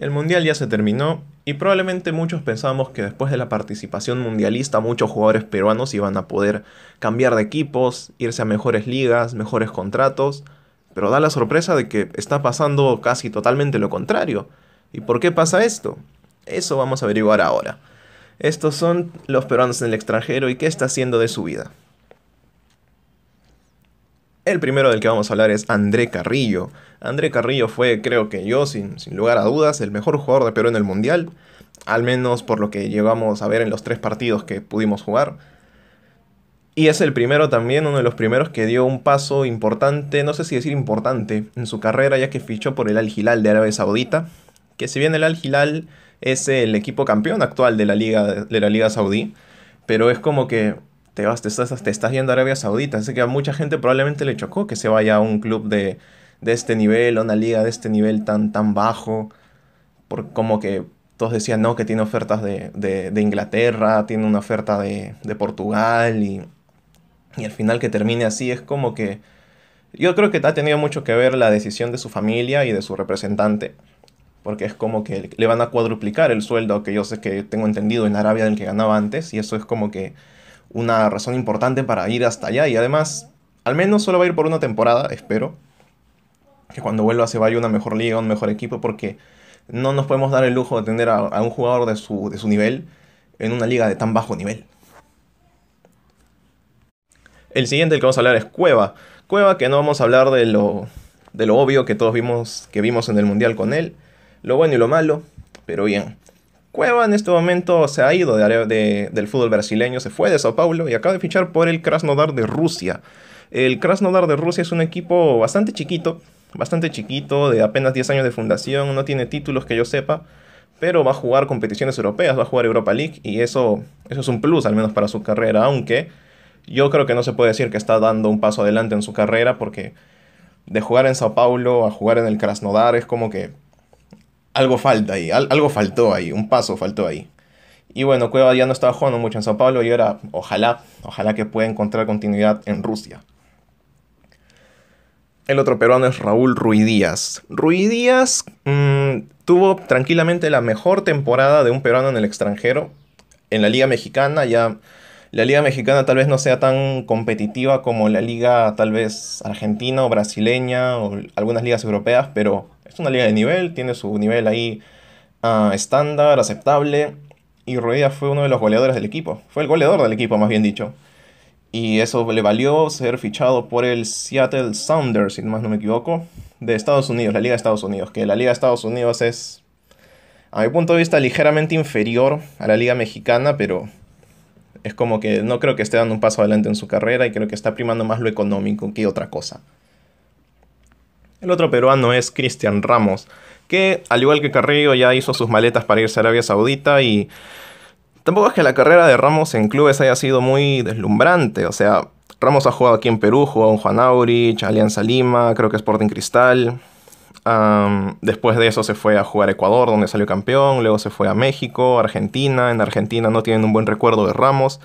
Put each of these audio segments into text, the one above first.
El Mundial ya se terminó y probablemente muchos pensamos que después de la participación mundialista muchos jugadores peruanos iban a poder cambiar de equipos, irse a mejores ligas, mejores contratos, pero da la sorpresa de que está pasando casi totalmente lo contrario. ¿Y por qué pasa esto? Eso vamos a averiguar ahora. Estos son los peruanos en el extranjero y qué está haciendo de su vida. El primero del que vamos a hablar es André Carrillo. André Carrillo fue, creo que yo, sin, lugar a dudas, el mejor jugador de Perú en el Mundial, al menos por lo que llegamos a ver en los tres partidos que pudimos jugar. Y es el primero también, uno de los primeros que dio un paso importante, no sé si decir importante, en su carrera, ya que fichó por el Al Hilal de Arabia Saudita, que si bien el Al Hilal es el equipo campeón actual de la liga, de la liga saudí, pero es como que te estás, yendo a Arabia Saudita. Así que a mucha gente probablemente le chocó que se vaya a un club de, este nivel, a una liga de este nivel tan, tan bajo. Por, como que todos decían, no, que tiene ofertas de, Inglaterra, tiene una oferta de, Portugal y, y, al final que termine así es como que... Yo creo que ha tenido mucho que ver la decisión de su familia y de su representante, porque es como que le van a cuadruplicar el sueldo que yo sé que tengo entendido en Arabia del que ganaba antes y eso es como que una razón importante para ir hasta allá. Y además, al menos solo va a ir por una temporada, espero. Que cuando vuelva se vaya una mejor liga, un mejor equipo, porque no nos podemos dar el lujo de tener a, un jugador de su, nivel en una liga de tan bajo nivel. El siguiente del que vamos a hablar es Cueva. Cueva que no vamos a hablar de lo, de lo obvio que todos vimos, que vimos en el Mundial con él. Lo bueno y lo malo, pero bien. Cueva en este momento se ha ido del fútbol brasileño, se fue de Sao Paulo y acaba de fichar por el Krasnodar de Rusia. El Krasnodar de Rusia es un equipo bastante chiquito, bastante chiquito, de apenas 10 años de fundación, no tiene títulos que yo sepa, pero va a jugar competiciones europeas, va a jugar Europa League y eso, eso es un plus al menos para su carrera, aunque yo creo que no se puede decir que está dando un paso adelante en su carrera porque de jugar en Sao Paulo a jugar en el Krasnodar es como que algo falta ahí, algo faltó ahí, un paso faltó ahí. Y bueno, Cueva ya no estaba jugando mucho en Sao Paulo y ahora ojalá, ojalá que pueda encontrar continuidad en Rusia. El otro peruano es Raúl Ruidías. Ruidías Díaz mm, tuvo tranquilamente la mejor temporada de un peruano en el extranjero. En la Liga Mexicana ya la liga mexicana tal vez no sea tan competitiva como la liga tal vez argentina o brasileña o algunas ligas europeas, pero es una liga de nivel, tiene su nivel ahí ah, estándar, aceptable, y Rueda fue uno de los goleadores del equipo, fue el goleador del equipo más bien dicho. Y eso le valió ser fichado por el Seattle Sounders, si más no me equivoco, de Estados Unidos, la Liga de Estados Unidos, que la Liga de Estados Unidos es, a mi punto de vista, ligeramente inferior a la Liga Mexicana, pero es como que no creo que esté dando un paso adelante en su carrera y creo que está primando más lo económico que otra cosa. El otro peruano es Cristian Ramos, que al igual que Carrillo ya hizo sus maletas para irse a Arabia Saudita y tampoco es que la carrera de Ramos en clubes haya sido muy deslumbrante, o sea, Ramos ha jugado aquí en Perú, jugó en Juan Aurich, Alianza Lima, creo que Sporting Cristal, después de eso se fue a jugar a Ecuador, donde salió campeón. Luego se fue a México, Argentina. En Argentina no tienen un buen recuerdo de Ramos.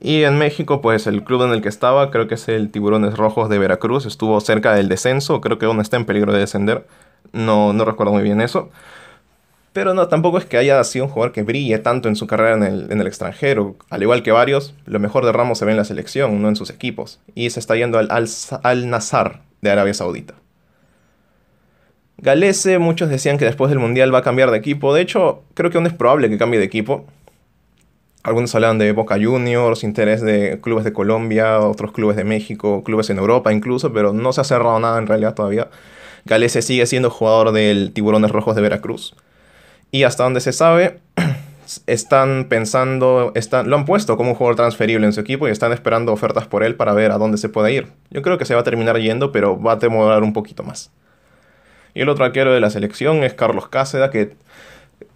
Y en México, pues el club en el que estaba, creo que es el Tiburones Rojos de Veracruz, estuvo cerca del descenso, creo que aún está en peligro de descender. No, no recuerdo muy bien eso. Pero no, tampoco es que haya sido un jugador que brille tanto en su carrera en el, extranjero. Al igual que varios, lo mejor de Ramos se ve en la selección, no en sus equipos. Y se está yendo al Al, al Nazar de Arabia Saudita. Galese, muchos decían que después del Mundial va a cambiar de equipo. De hecho, creo que aún es probable que cambie de equipo. Algunos hablaban de Boca Juniors, interés de clubes de Colombia, otros clubes de México, clubes en Europa incluso, pero no se ha cerrado nada en realidad todavía. Galese sigue siendo jugador del Tiburones Rojos de Veracruz. Y hasta donde se sabe, están pensando, están, lo han puesto como un jugador transferible en su equipo y están esperando ofertas por él para ver a dónde se puede ir. Yo creo que se va a terminar yendo, pero va a demorar un poquito más. Y el otro arquero de la selección es Carlos Cáceda, que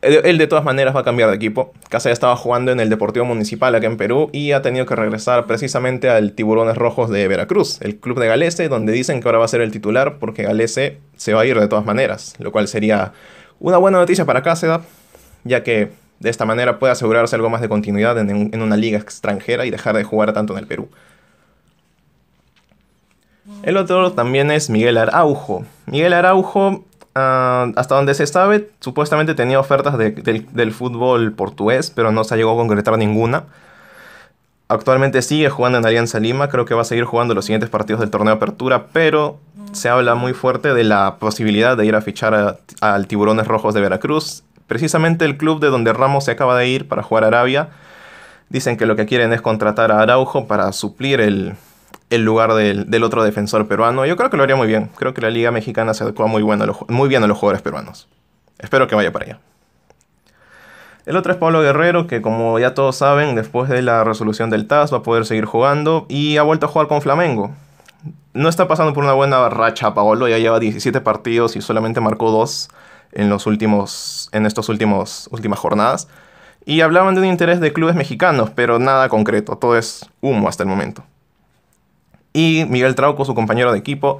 eh, él de todas maneras va a cambiar de equipo. Cáceres estaba jugando en el Deportivo Municipal acá en Perú y ha tenido que regresar precisamente al Tiburones Rojos de Veracruz, el club de Galese, donde dicen que ahora va a ser el titular porque Galese se va a ir de todas maneras, lo cual sería una buena noticia para Cáceres, ya que de esta manera puede asegurarse algo más de continuidad en, en una liga extranjera y dejar de jugar tanto en el Perú. El otro también es Miguel Araujo. Miguel Araujo, ah, hasta donde se sabe, supuestamente tenía ofertas del, del fútbol portugués, pero no se llegó a concretar ninguna. Actualmente sigue jugando en Alianza Lima, creo que va a seguir jugando los siguientes partidos del torneo de apertura, pero se habla muy fuerte de la posibilidad de ir a fichar al Tiburones Rojos de Veracruz, precisamente el club de donde Ramos se acaba de ir para jugar a Arabia. Dicen que lo que quieren es contratar a Araujo para suplir el, el lugar del, otro defensor peruano. Yo creo que lo haría muy bien. Creo que la Liga Mexicana se adecua muy, bueno muy bien a los jugadores peruanos. Espero que vaya para allá. El otro es Pablo Guerrero, que como ya todos saben, después de la resolución del TAS va a poder seguir jugando y ha vuelto a jugar con Flamengo. No está pasando por una buena racha Paolo, ya lleva 17 partidos y solamente marcó dos en los últimos en estos últimos últimas jornadas y hablaban de un interés de clubes mexicanos, pero nada concreto, todo es humo hasta el momento y Miguel Trauco, su compañero de equipo,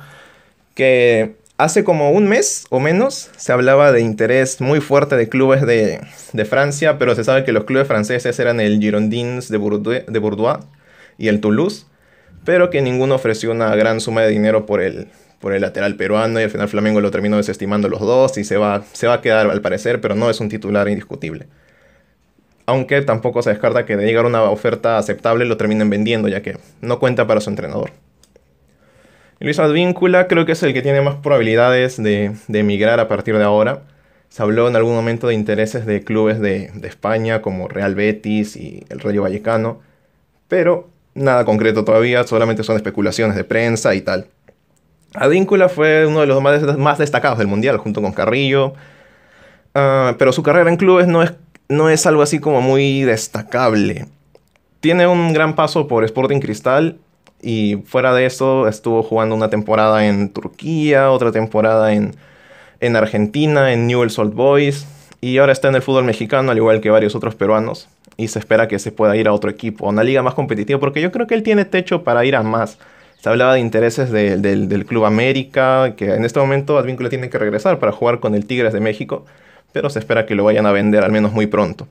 que hace como un mes o menos se hablaba de interés muy fuerte de clubes de, Francia, pero se sabe que los clubes franceses eran el Girondins de Bourdois y el Toulouse, pero que ninguno ofreció una gran suma de dinero por el, por el lateral peruano y al final Flamengo lo terminó desestimando los dos y se va, se va a quedar al parecer, pero no es un titular indiscutible. Aunque tampoco se descarta que de llegar una oferta aceptable lo terminen vendiendo, ya que no cuenta para su entrenador. Luis Advíncula creo que es el que tiene más probabilidades de, emigrar a partir de ahora. Se habló en algún momento de intereses de clubes de, España como Real Betis y el Rayo Vallecano, pero nada concreto todavía, solamente son especulaciones de prensa y tal. Advíncula fue uno de los más, destacados del Mundial, junto con Carrillo, ah, pero su carrera en clubes no es, no es algo así como muy destacable. Tiene un gran paso por Sporting Cristal y fuera de eso, estuvo jugando una temporada en Turquía, otra temporada en, Argentina, en Newell's Old Boys. Y ahora está en el fútbol mexicano, al igual que varios otros peruanos. Y se espera que se pueda ir a otro equipo, a una liga más competitiva, porque yo creo que él tiene techo para ir a más. Se hablaba de intereses del Club América, que en este momento Advínculo tiene que regresar para jugar con el Tigres de México, pero se espera que lo vayan a vender al menos muy pronto.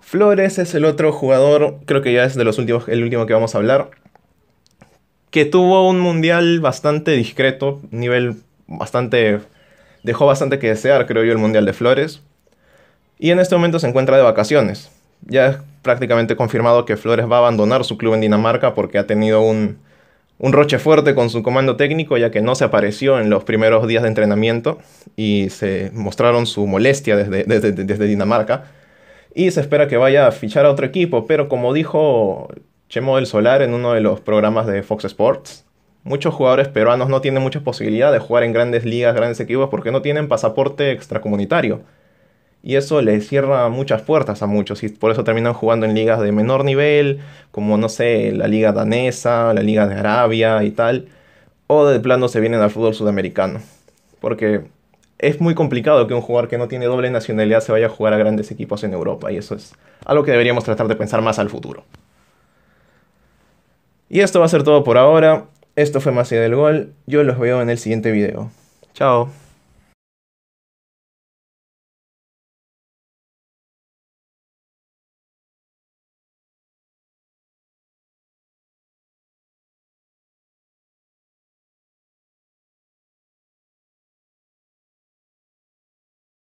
Flores es el otro jugador, creo que ya es de los últimos, el último que vamos a hablar que tuvo un mundial bastante discreto, nivel bastante... dejó bastante que desear, creo yo, el mundial de Flores. Y en este momento se encuentra de vacaciones. Ya es prácticamente confirmado que Flores va a abandonar su club en Dinamarca porque ha tenido un, roche fuerte con su comando técnico, ya que no se apareció en los primeros días de entrenamiento y se mostraron su molestia desde, desde, desde Dinamarca. Y se espera que vaya a fichar a otro equipo, pero como dijo Chemo del Solar en uno de los programas de Fox Sports. Muchos jugadores peruanos no tienen muchas posibilidades de jugar en grandes ligas, grandes equipos, porque no tienen pasaporte extracomunitario. Y eso les cierra muchas puertas a muchos, y por eso terminan jugando en ligas de menor nivel, como no sé, la liga danesa, la liga de Arabia y tal, o de plano se vienen al fútbol sudamericano. Porque es muy complicado que un jugador que no tiene doble nacionalidad se vaya a jugar a grandes equipos en Europa, y eso es algo que deberíamos tratar de pensar más al futuro. Y esto va a ser todo por ahora. Esto fue Más del gol. Yo los veo en el siguiente video. Chao.